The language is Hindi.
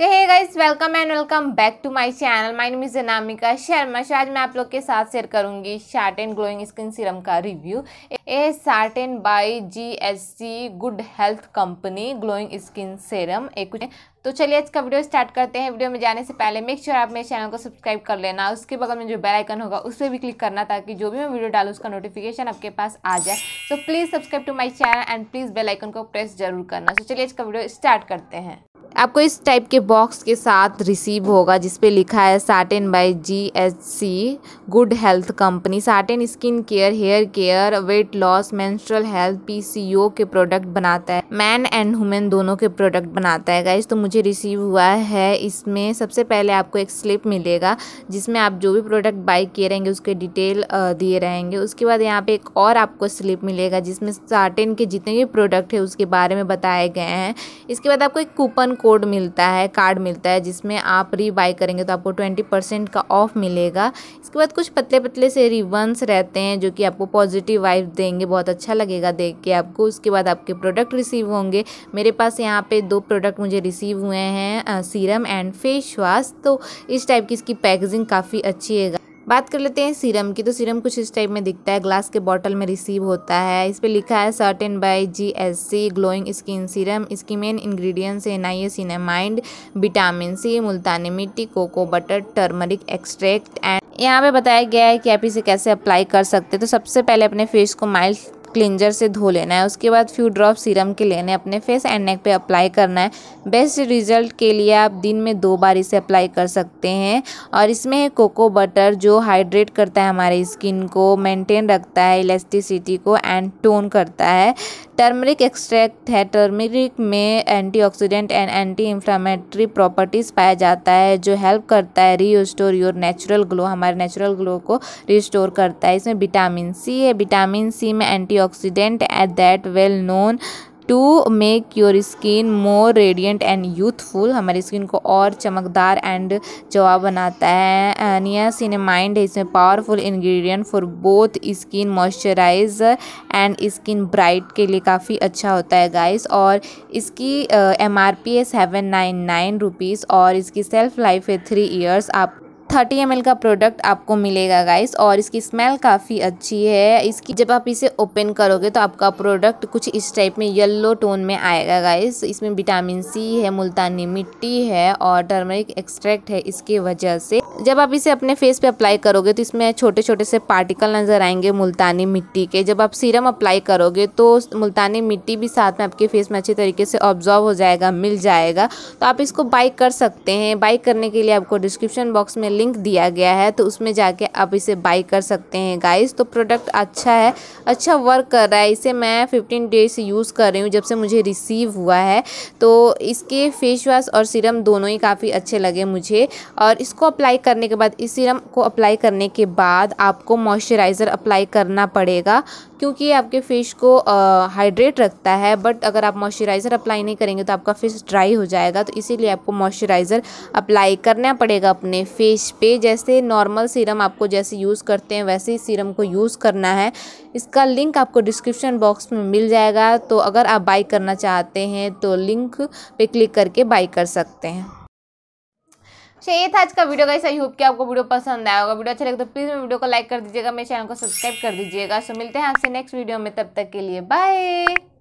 तो hey guys welcome and welcome back to my channel my name is Anamika Sharma so आज मैं आप लोग के साथ शेयर करूंगी short and glowing skin serum का review a short and by G S C good health company glowing skin serum एक कुछ तो चलिए आज का वीडियो स्टार्ट करते हैं वीडियो में जाने से पहले मेक श्योर sure आप मेरे चैनल को सब्सक्राइब कर लेना उसके बगल में जो बेल आइकन होगा उस पर भी क्लिक करना ताकि जो भी मैं वीडियो डालूँ उसका नोटिफिकेशन आपके पास आ जाए so please subscribe to my channel and please bell icon को प्रेस जरूर करना सो चलिए आज का वीडियो स्टार्ट करते हैं आपको इस टाइप के बॉक्स के साथ रिसीव होगा जिस पे लिखा है satin by G C good health company satin skin care hair care weight loss menstrual health PCO के प्रोडक्ट बनाता है मैन एंड हुमेन दोनों के प्रोडक्ट बनाता है गाइज तो मुझे रिसीव हुआ है इसमें सबसे पहले आपको एक स्लिप मिलेगा जिसमें आप जो भी प्रोडक्ट बाई किए रहेंगे उसके डिटेल दिए रहेंगे उसके बाद यहाँ पे एक और आपको स्लिप मिलेगा जिसमें साटेन के जितने भी प्रोडक्ट है उसके बारे में बताए गए हैं इसके बाद आपको एक कूपन कोड मिलता है कार्ड मिलता है जिसमें आप री बाई करेंगे तो आपको ट्वेंटी परसेंट का ऑफ मिलेगा इसके बाद कुछ पतले पतले से रिवंस रहते हैं जो कि आपको पॉजिटिव वाइब देंगे बहुत अच्छा लगेगा देख के आपको उसके बाद आपके प्रोडक्ट रिसीव होंगे मेरे पास यहाँ पे दो प्रोडक्ट मुझे रिसीव हुए हैं सीरम एंड फेस वॉश तो इस टाइप की इसकी पैकेजिंग काफ़ी अच्छी है बात कर लेते हैं सीरम की तो सीरम कुछ इस टाइप में दिखता है ग्लास के बॉटल में रिसीव होता है इस पर लिखा है certain by G S C glowing skin serum इसकी मेन इंग्रेडिएंट्स है नाइसिनामाइंड विटामिन सी मुल्तानी मिट्टी cocoa butter turmeric extract and यहाँ पे बताया गया है कि आप इसे कैसे अप्लाई कर सकते हैं तो सबसे पहले अपने फेस को माइल्ड क्लिंजर से धो लेना है उसके बाद फ्यू ड्रॉप सीरम के लेने अपने फेस एंड नेक पे अप्लाई करना है बेस्ट रिजल्ट के लिए आप दिन में दो बार इसे अप्लाई कर सकते हैं और इसमें है कोको बटर जो हाइड्रेट करता है हमारे स्किन को मेंटेन रखता है इलेस्टिसिटी को एंड टोन करता है टर्मरिक एक्सट्रैक्ट है टर्मरिक में anti and anti inflammatory properties पाया जाता है जो हेल्प करता है रीस्टोर योर नेचुरल ग्लो हमारे नेचुरल ग्लो को रिस्टोर करता है इसमें विटामिन सी है विटामिन सी में anti at that well known to make your skin more radiant and youthful हमारी स्किन को और चमकदार एंड जवाब बनाता है माइंड है इसमें powerful ingredient for both skin moisturize and skin bright के लिए काफ़ी अच्छा होता है गाइस और इसकी एम आर पी है सेवन नाइन नाइन रुपीज़ और इसकी सेल्फ लाइफ है थ्री ईयर्स आप थर्टी एम का प्रोडक्ट आपको मिलेगा गाइस और इसकी स्मेल काफ़ी अच्छी है इसकी जब आप इसे ओपन करोगे तो आपका प्रोडक्ट कुछ इस टाइप में येलो टोन में आएगा गाइस इसमें विटामिन सी है मुल्तानी मिट्टी है और टर्मरिक एक्सट्रैक्ट है इसकी वजह से जब आप इसे अपने फेस पे अप्लाई करोगे तो इसमें छोटे छोटे से पार्टिकल नज़र आएंगे मुल्तानी मिट्टी के जब आप सीरम अप्लाई करोगे तो मुल्तानी मिट्टी भी साथ में आपके फेस में अच्छे तरीके से ऑब्जॉर्व हो जाएगा मिल जाएगा तो आप इसको बाई कर सकते हैं बाई करने के लिए आपको डिस्क्रिप्शन बॉक्स में लिंक दिया गया है तो उसमें जाके आप इसे बाई कर सकते हैं गाइज तो प्रोडक्ट अच्छा है अच्छा वर्क कर रहा है इसे मैं फिफ्टीन डेज यूज़ कर रही हूँ जब से मुझे रिसीव हुआ है तो इसके फेस वॉश और सीरम दोनों ही काफ़ी अच्छे लगे मुझे और इसको अप्लाई करने के बाद इस सीरम को अप्लाई करने के बाद आपको मॉइस्चराइज़र अप्लाई करना पड़ेगा क्योंकि ये आपके फेस को हाइड्रेट रखता है बट अगर आप मॉइस्चराइज़र अप्लाई नहीं करेंगे तो आपका फ़ेस ड्राई हो जाएगा तो इसीलिए आपको मॉइस्चराइज़र अप्लाई करना पड़ेगा अपने फेस पे जैसे नॉर्मल सीरम आपको जैसे यूज़ करते हैं वैसे ही सीरम को यूज़ करना है इसका लिंक आपको डिस्क्रिप्शन बॉक्स में मिल जाएगा तो अगर आप बाई करना चाहते हैं तो लिंक पर क्लिक करके बाई कर सकते हैं सो ये था आज का वीडियो गाइस आई होप कि आपको वीडियो पसंद आया होगा वीडियो अच्छा लगे तो प्लीज़ मेरे वीडियो को लाइक कर दीजिएगा मेरे चैनल को सब्सक्राइब कर दीजिएगा सो मिलते हैं आपसे नेक्स्ट वीडियो में तब तक के लिए बाय